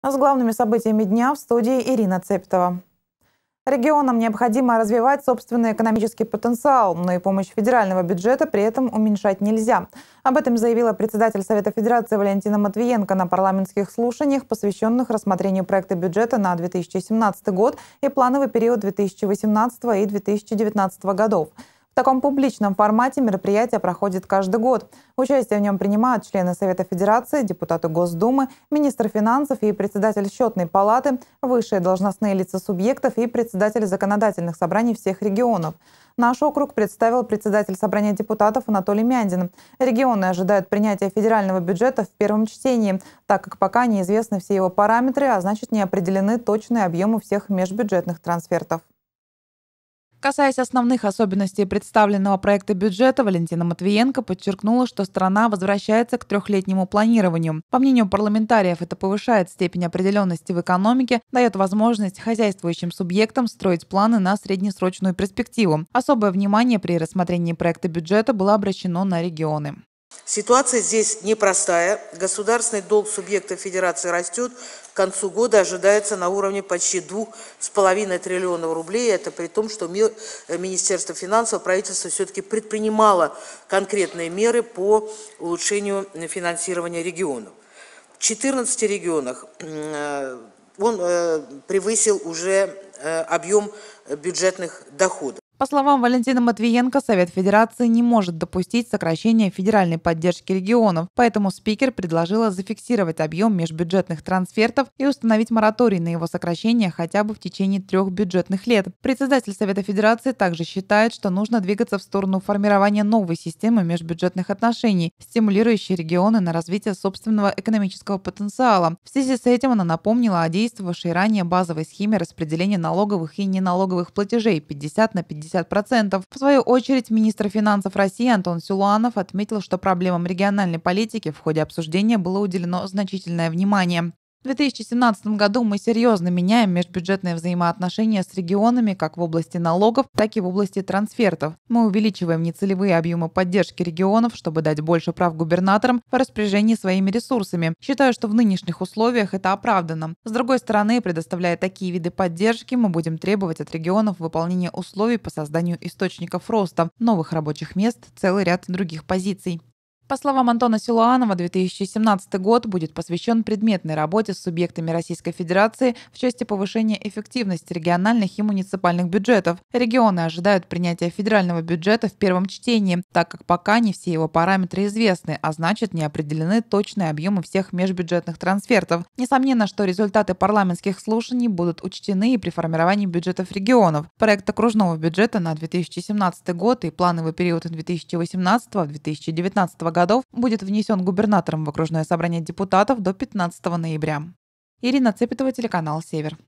А с главными событиями дня в студии Ирина Цептова. Регионам необходимо развивать собственный экономический потенциал, но и помощь федерального бюджета при этом уменьшать нельзя. Об этом заявила председатель Совета Федерации Валентина Матвиенко на парламентских слушаниях, посвященных рассмотрению проекта бюджета на 2017 год и плановый период 2018 и 2019 годов. В таком публичном формате мероприятие проходит каждый год. Участие в нем принимают члены Совета Федерации, депутаты Госдумы, министр финансов и председатель счетной палаты, высшие должностные лица субъектов и председатели законодательных собраний всех регионов. Наш округ представил председатель собрания депутатов Анатолий Мяндин. Регионы ожидают принятия федерального бюджета в первом чтении, так как пока неизвестны все его параметры, а значит не определены точные объемы всех межбюджетных трансфертов. Касаясь основных особенностей представленного проекта бюджета, Валентина Матвиенко подчеркнула, что страна возвращается к трехлетнему планированию. По мнению парламентариев, это повышает степень определенности в экономике, дает возможность хозяйствующим субъектам строить планы на среднесрочную перспективу. Особое внимание при рассмотрении проекта бюджета было обращено на регионы. Ситуация здесь непростая. Государственный долг субъекта федерации растет. К концу года ожидается на уровне почти 2,5 триллионов рублей. Это при том, что э, Министерство финансов, правительство все-таки предпринимало конкретные меры по улучшению э, финансирования регионов. В 14 регионах э, он превысил уже объем бюджетных доходов. По словам Валентина Матвиенко, Совет Федерации не может допустить сокращения федеральной поддержки регионов, поэтому спикер предложила зафиксировать объем межбюджетных трансфертов и установить мораторий на его сокращение хотя бы в течение трех бюджетных лет. Председатель Совета Федерации также считает, что нужно двигаться в сторону формирования новой системы межбюджетных отношений, стимулирующей регионы на развитие собственного экономического потенциала. В связи с этим она напомнила о действовавшей ранее базовой схеме распределения налоговых и неналоговых платежей 50 на 50 60%. В свою очередь, министр финансов России Антон Силуанов отметил, что проблемам региональной политики в ходе обсуждения было уделено значительное внимание. В 2017 году мы серьезно меняем межбюджетные взаимоотношения с регионами как в области налогов, так и в области трансфертов. Мы увеличиваем нецелевые объемы поддержки регионов, чтобы дать больше прав губернаторам по распоряжении своими ресурсами. Считаю, что в нынешних условиях это оправдано. С другой стороны, предоставляя такие виды поддержки, мы будем требовать от регионов выполнения условий по созданию источников роста, новых рабочих мест, целый ряд других позиций. По словам Антона Силуанова, 2017 год будет посвящен предметной работе с субъектами Российской Федерации в части повышения эффективности региональных и муниципальных бюджетов. Регионы ожидают принятия федерального бюджета в первом чтении, так как пока не все его параметры известны, а значит не определены точные объемы всех межбюджетных трансфертов. Несомненно, что результаты парламентских слушаний будут учтены и при формировании бюджетов регионов. Проект окружного бюджета на 2017 год и плановый период 2018-2019 года годов будет внесен губернатором в окружное собрание депутатов до 15 ноября. Ирина Цепетова, телеканал «Север».